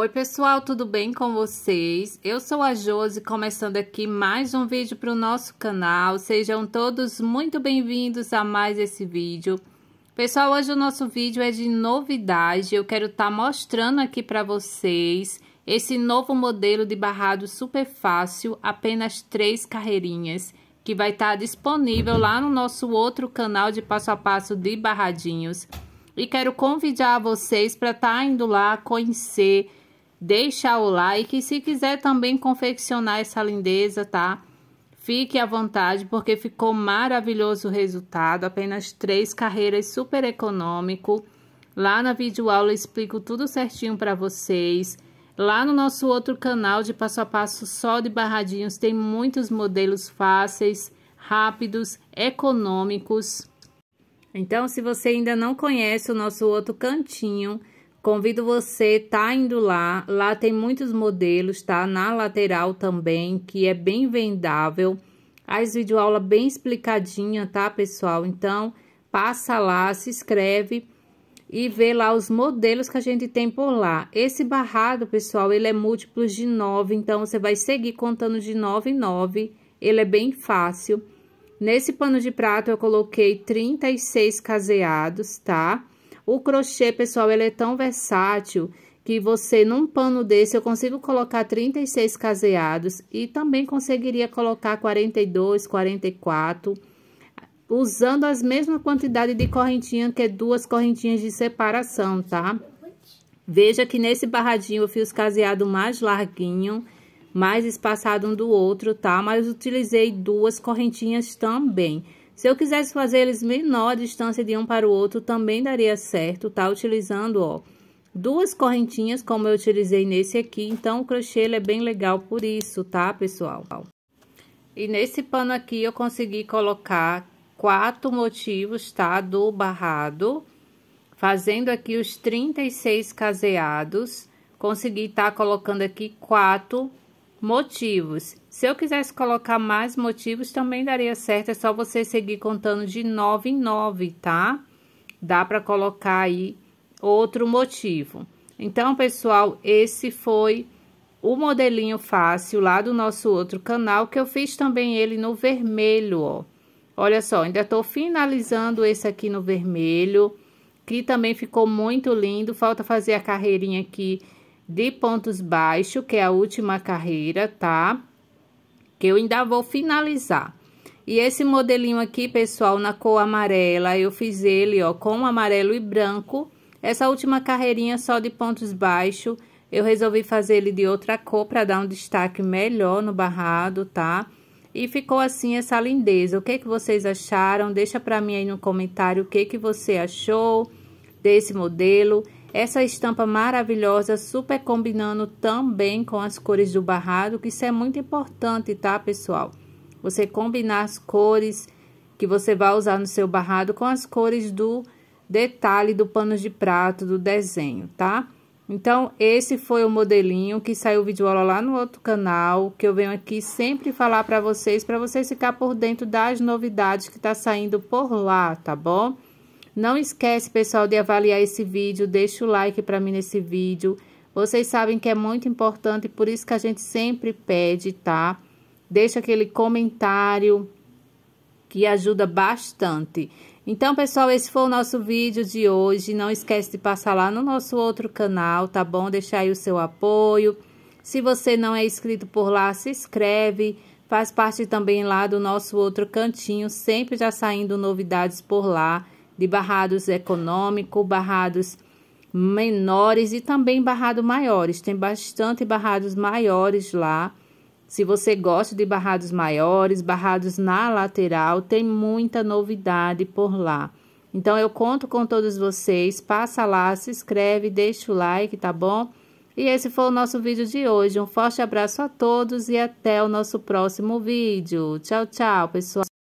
Oi pessoal, tudo bem com vocês? Eu sou a Josi, começando aqui mais um vídeo para o nosso canal. Sejam todos muito bem-vindos a mais esse vídeo. Pessoal, hoje o nosso vídeo é de novidade. Eu quero estar tá mostrando aqui para vocês esse novo modelo de barrado super fácil, apenas três carreirinhas, que vai estar tá disponível lá no nosso outro canal de passo a passo de barradinhos. E quero convidar vocês para estar tá indo lá conhecer deixa o like. Se quiser também confeccionar essa lindeza, tá? Fique à vontade, porque ficou maravilhoso o resultado. Apenas três carreiras super econômico. Lá na videoaula eu explico tudo certinho para vocês. Lá no nosso outro canal de passo a passo só de barradinhos tem muitos modelos fáceis, rápidos, econômicos. Então, se você ainda não conhece o nosso outro cantinho, Convido você, tá indo lá, lá tem muitos modelos, tá? Na lateral também, que é bem vendável. As videoaulas bem explicadinha, tá, pessoal? Então, passa lá, se inscreve e vê lá os modelos que a gente tem por lá. Esse barrado, pessoal, ele é múltiplos de 9, então você vai seguir contando de 9 em 9. Ele é bem fácil. Nesse pano de prato eu coloquei 36 caseados, tá? Tá? O crochê, pessoal, ele é tão versátil que você, num pano desse, eu consigo colocar 36 caseados e também conseguiria colocar 42, 44, usando as mesma quantidade de correntinha que duas correntinhas de separação, tá? Veja que nesse barradinho eu fiz caseado mais larguinho, mais espaçado um do outro, tá? Mas utilizei duas correntinhas também. Se eu quisesse fazer eles menor a distância de um para o outro, também daria certo, tá? Utilizando, ó, duas correntinhas, como eu utilizei nesse aqui. Então, o crochê, é bem legal por isso, tá, pessoal? E nesse pano aqui, eu consegui colocar quatro motivos, tá? Do barrado, fazendo aqui os 36 caseados. Consegui tá colocando aqui quatro Motivos. Se eu quisesse colocar mais motivos, também daria certo. É só você seguir contando de nove em nove, tá? Dá para colocar aí outro motivo. Então, pessoal, esse foi o modelinho fácil lá do nosso outro canal, que eu fiz também ele no vermelho, ó. Olha só, ainda tô finalizando esse aqui no vermelho, que também ficou muito lindo. Falta fazer a carreirinha aqui de pontos baixos, que é a última carreira, tá? Que eu ainda vou finalizar. E esse modelinho aqui, pessoal, na cor amarela, eu fiz ele, ó, com amarelo e branco. Essa última carreirinha só de pontos baixos, eu resolvi fazer ele de outra cor para dar um destaque melhor no barrado, tá? E ficou assim essa lindeza. O que que vocês acharam? Deixa para mim aí no comentário o que que você achou desse modelo. Essa estampa maravilhosa, super combinando também com as cores do barrado, que isso é muito importante, tá, pessoal? Você combinar as cores que você vai usar no seu barrado com as cores do detalhe do pano de prato, do desenho, tá? Então, esse foi o modelinho que saiu vídeo aula lá no outro canal, que eu venho aqui sempre falar para vocês, para vocês ficar por dentro das novidades que tá saindo por lá, tá bom? Não esquece, pessoal, de avaliar esse vídeo. Deixa o like para mim nesse vídeo. Vocês sabem que é muito importante, por isso que a gente sempre pede, tá? Deixa aquele comentário que ajuda bastante. Então, pessoal, esse foi o nosso vídeo de hoje. Não esquece de passar lá no nosso outro canal, tá bom? Deixar aí o seu apoio. Se você não é inscrito por lá, se inscreve. Faz parte também lá do nosso outro cantinho, sempre já saindo novidades por lá de barrados econômico, barrados menores e também barrados maiores. Tem bastante barrados maiores lá. Se você gosta de barrados maiores, barrados na lateral, tem muita novidade por lá. Então eu conto com todos vocês, passa lá, se inscreve, deixa o like, tá bom? E esse foi o nosso vídeo de hoje. Um forte abraço a todos e até o nosso próximo vídeo. Tchau, tchau, pessoal.